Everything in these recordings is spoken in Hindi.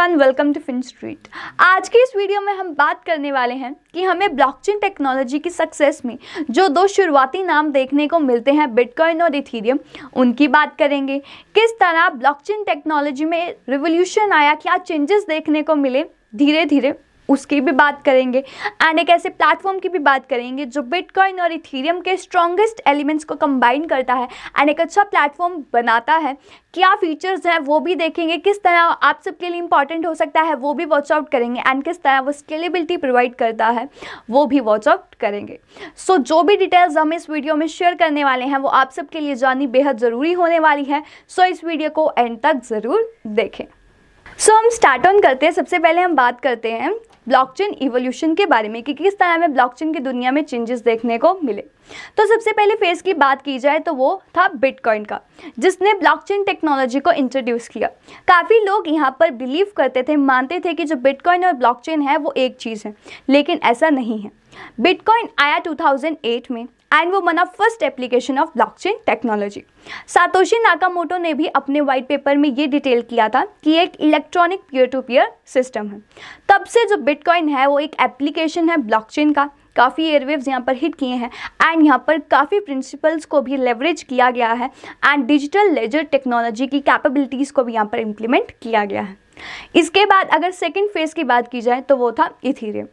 Everyone welcome to fin street आज के इस वीडियो में हम बात करने वाले हैं कि हमें ब्लॉकचेन टेक्नोलॉजी की सक्सेस में जो दो शुरुआती नाम देखने को मिलते हैं बिटकॉइन और इथीरियम उनकी बात करेंगे किस तरह ब्लॉकचेन टेक्नोलॉजी में रिवोल्यूशन आया क्या चेंजेस देखने को मिले धीरे धीरे उसकी भी बात करेंगे एंड एक ऐसे प्लेटफॉर्म की भी बात करेंगे जो बिटकॉइन और इथीरियम के स्ट्रॉन्गेस्ट एलिमेंट्स को कंबाइन करता है एंड एक अच्छा प्लेटफॉर्म बनाता है क्या फीचर्स हैं वो भी देखेंगे किस तरह आप सबके लिए इंपॉर्टेंट हो सकता है वो भी वॉच आउट करेंगे एंड किस तरह वो स्केलेबिलिटी प्रोवाइड करता है वो भी वॉच आउट करेंगे सो so, जो भी डिटेल्स हम इस वीडियो में शेयर करने वाले हैं वो आप सबके लिए जाननी बेहद ज़रूरी होने वाली है सो so, इस वीडियो को एंड तक ज़रूर देखें सो so, हम स्टार्ट ऑन करते हैं सबसे पहले हम बात करते हैं ब्लॉकचेन इवोल्यूशन के बारे में कि किस तरह हमें ब्लॉकचेन की दुनिया में चेंजेस देखने को मिले तो सबसे पहले फेज की बात की जाए तो वो था बिटकॉइन का जिसने ब्लॉकचेन टेक्नोलॉजी को इंट्रोड्यूस किया काफ़ी लोग यहाँ पर बिलीव करते थे मानते थे कि जो बिटकॉइन और ब्लॉकचेन है वो एक चीज़ है लेकिन ऐसा नहीं है बिटकॉइन आया 2008 में एंड वो मना first application of blockchain technology Satoshi Nakamoto ने भी अपने वाइट पेपर में ये डिटेल किया था कि एक electronic peer to peer system है तब से जो बिटकॉइन है वो एक एप्लीकेशन है ब्लॉकचेन का काफ़ी एयरवेव्स यहाँ पर हिट किए हैं एंड यहाँ पर काफ़ी प्रिंसिपल्स को भी लेवरेज किया गया है एंड डिजिटल लेजर टेक्नोलॉजी की कैपेबिलिटीज़ को भी यहाँ पर इम्प्लीमेंट किया गया है इसके बाद अगर सेकेंड फेज़ की बात की जाए तो वो था इथीरियम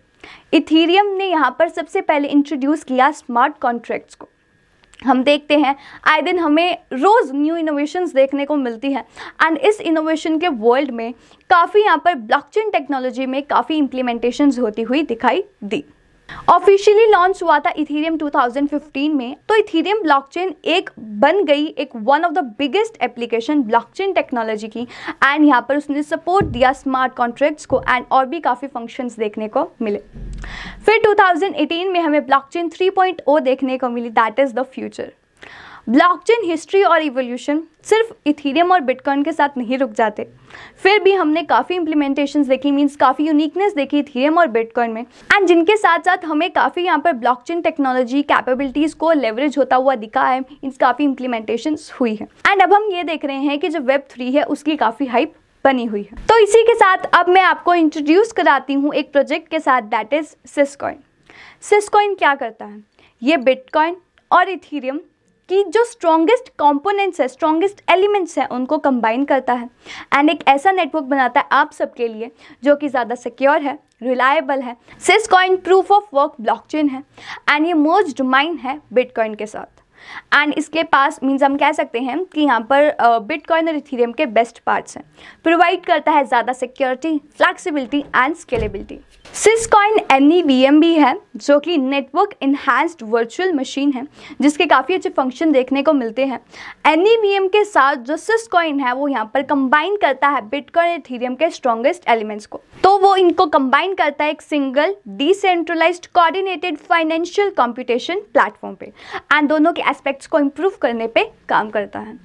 इथीरियम ने यहाँ पर सबसे पहले इंट्रोड्यूस किया स्मार्ट कॉन्ट्रैक्ट्स को हम देखते हैं आए दिन हमें रोज़ न्यू इनोवेशंस देखने को मिलती है एंड इस इनोवेशन के वर्ल्ड में काफ़ी यहाँ पर ब्लॉकचेन टेक्नोलॉजी में काफ़ी इम्प्लीमेंटेशंस होती हुई दिखाई दी ऑफिशियली लॉन्च हुआ था इथेरियम 2015 में तो इथेरियम ब्लॉकचेन एक बन गई एक one of the biggest application blockchain technology की एंड यहाँ पर उसने सपोर्ट दिया स्मार्ट कॉन्ट्रैक्ट्स को एंड और भी काफ़ी फंक्शंस देखने को मिले फिर 2018 में हमें ब्लॉकचेन 3.0 देखने को मिली that is the future blockchain history और इवोल्यूशन सिर्फ इथीरियम और बिटकॉइन के साथ नहीं रुक जाते फिर भी हमने काफ़ी इंप्लीमेंटेशन देखी मीन्स काफ़ी यूनिकनेस देखी इथेरियम और बिटकॉइन में एंड जिनके साथ साथ हमें काफ़ी यहाँ पर ब्लॉकचेन टेक्नोलॉजी कैपेबिलिटीज़ को लेवरेज होता हुआ दिखा है इन काफ़ी इंप्लीमेंटेशन हुई है एंड अब हम ये देख रहे हैं कि जो वेब थ्री है उसकी काफ़ी हाइप बनी हुई है तो इसी के साथ अब मैं आपको इंट्रोड्यूस कराती हूँ एक प्रोजेक्ट के साथ दैट इज़ सिसकॉइन सिसकॉइन क्या करता है ये बिटकॉइन और इथीरियम कि जो स्ट्रॉन्गेस्ट कॉम्पोनेंट्स है स्ट्रॉन्गेस्ट एलिमेंट्स हैं उनको कंबाइन करता है एंड एक ऐसा नेटवर्क बनाता है आप सबके लिए जो कि ज़्यादा सिक्योर है रिलायबल है Syscoin proof of work blockchain है एंड ये मोस्ट माइन है बिटकॉइन के साथ एंड इसके पास मीन्स हम कह सकते हैं कि यहाँ पर बिटकॉइन और इथीरियम के बेस्ट पार्ट्स हैं प्रोवाइड करता है ज़्यादा security flexibility and scalability Syscoin N E V M भी है जो कि नेटवर्क इन्हांस्ड वर्चुअल मशीन है जिसके काफ़ी अच्छे फंक्शन देखने को मिलते हैं एन ई वी एम के साथ जो सिसकॉइन है वो यहाँ पर कंबाइन करता है बिटकॉइन इथीरियम के स्ट्रॉन्गेस्ट एलिमेंट्स को तो वो इनको कंबाइन करता है एक single decentralised coordinated financial computation platform पे एंड दोनों के एस्पेक्ट्स को इम्प्रूव करने पे काम करता है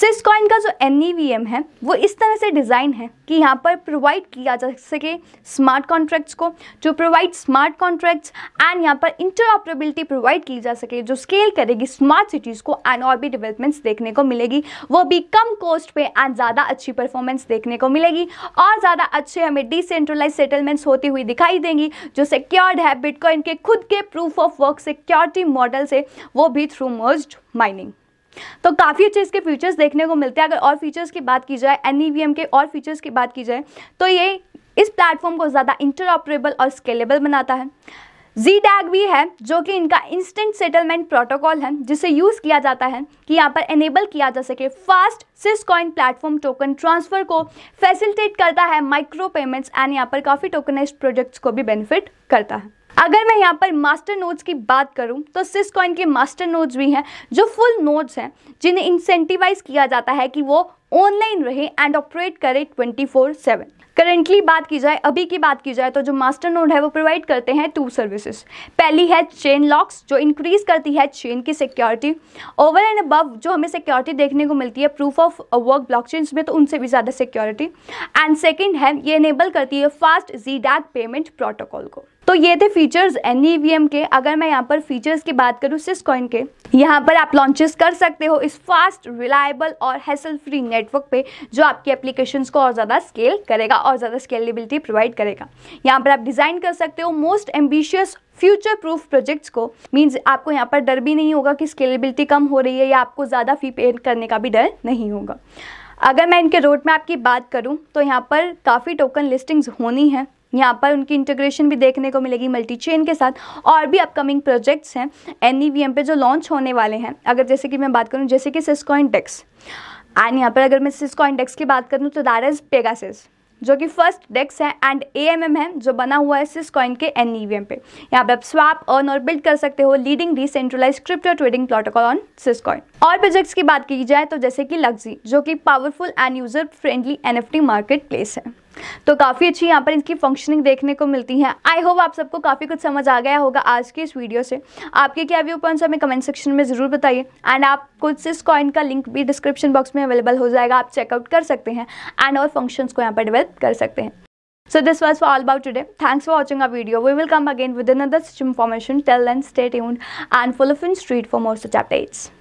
सिस कॉइन का जो एन e है वो इस तरह से डिज़ाइन है कि यहाँ पर प्रोवाइड किया जा सके स्मार्ट कॉन्ट्रैक्ट्स को जो प्रोवाइड स्मार्ट कॉन्ट्रैक्ट्स एंड यहाँ पर इंटरऑपरेबिलिटी प्रोवाइड की जा सके जो स्केल करेगी स्मार्ट सिटीज़ को एंड और भी डेवलपमेंट्स देखने को मिलेगी वो भी कम कॉस्ट पे एंड ज़्यादा अच्छी परफॉर्मेंस देखने को मिलेगी और ज़्यादा अच्छे हमें डिसेंट्रलाइज सेटलमेंट्स होती हुई दिखाई देंगी जो सिक्योर्ड है बिटकॉइन के खुद के proof of work security model से वो भी थ्रू मर्ज्ड माइनिंग तो काफ़ी अच्छे इसके फीचर्स देखने को मिलते हैं अगर और फीचर्स की बात की जाए एन e के और फीचर्स की बात की जाए तो ये इस प्लेटफॉर्म को ज़्यादा इंटरऑपरेबल और स्केलेबल बनाता है जी टैग भी है जो कि इनका इंस्टेंट सेटलमेंट प्रोटोकॉल है जिसे यूज़ किया जाता है कि यहाँ पर एनेबल किया जा सके fast Syscoin platform token transfer को फैसिलिटेट करता है माइक्रो पेमेंट्स एंड यहाँ पर काफ़ी टोकनाइज प्रोजेक्ट्स को भी बेनिफिट करता है अगर मैं यहाँ पर मास्टर नोड्स की बात करूँ तो सिस कॉइन के मास्टर नोड्स भी हैं जो फुल नोड्स हैं जिन्हें इंसेंटिवाइज किया जाता है कि वो ऑनलाइन रहे एंड ऑपरेट करे 24/7 करेंटली बात की जाए अभी की बात की जाए तो जो मास्टर नोड है वो प्रोवाइड करते हैं टू सर्विसेज पहली है चेन लॉक्स जो इंक्रीज करती है चेन की सिक्योरिटी ओवर एंड अबव जो हमें सिक्योरिटी देखने को मिलती है प्रूफ ऑफ वर्क ब्लॉकचेन्स में तो उनसे भी ज़्यादा सिक्योरिटी एंड सेकेंड है ये इनेबल करती है फास्ट जी पेमेंट प्रोटोकॉल को तो ये थे फीचर्स एन e के अगर मैं यहाँ पर फीचर्स की बात करूँ सिस कॉइन के यहाँ पर आप लॉन्चेस कर सकते हो इस फास्ट रिलायबल और हैसल फ्री नेटवर्क पे जो आपकी एप्लीकेशन को और ज़्यादा स्केल करेगा और ज़्यादा स्केलेबिलिटी प्रोवाइड करेगा यहाँ पर आप डिज़ाइन कर सकते हो most ambitious future proof projects को मीन्स आपको यहाँ पर डर भी नहीं होगा कि स्केलेबिलिटी कम हो रही है या आपको ज़्यादा फी पे करने का भी डर नहीं होगा अगर मैं इनके रोड मैप की बात करूँ तो यहाँ पर काफ़ी टोकन लिस्टिंग्स होनी है यहाँ पर उनकी इंटीग्रेशन भी देखने को मिलेगी मल्टी चेन के साथ और भी अपकमिंग प्रोजेक्ट्स हैं एन ई e पे जो लॉन्च होने वाले हैं अगर जैसे कि मैं बात करूँ जैसे कि सिस्को इंडेक्स एंड यहाँ पर अगर मैं सिस्को इंडेक्स की बात करूँ तो दैट इज़ पेगासिस जो कि फर्स्ट डेक्स है एंड ए एम एम है जो बना हुआ है सिस कॉइन के एन ई वी एम पे यहाँ पे आप स्वैप अर्न और बिल्ड कर सकते हो leading centralised crypto trading protocol on Syscoin और प्रोजेक्ट्स की बात की जाए तो जैसे कि लग्जी जो कि powerful and user friendly N F T marketplace है तो काफ़ी अच्छी यहाँ पर इनकी फंक्शनिंग देखने को मिलती है आई होप आप सबको काफ़ी कुछ समझ आ गया होगा आज की इस वीडियो से आपके क्या व्यू पॉइंट्स हमें कमेंट सेक्शन में ज़रूर बताइए एंड आप कुछ इस कॉइन का लिंक भी डिस्क्रिप्शन बॉक्स में अवेलेबल हो जाएगा आप चेकआउट कर सकते हैं एंड और फंक्शंस को यहाँ पर डेवलप कर सकते हैं so this was for all about today. Thanks for watching our video we will come again with in other information. Till then, and tuned and full of in street for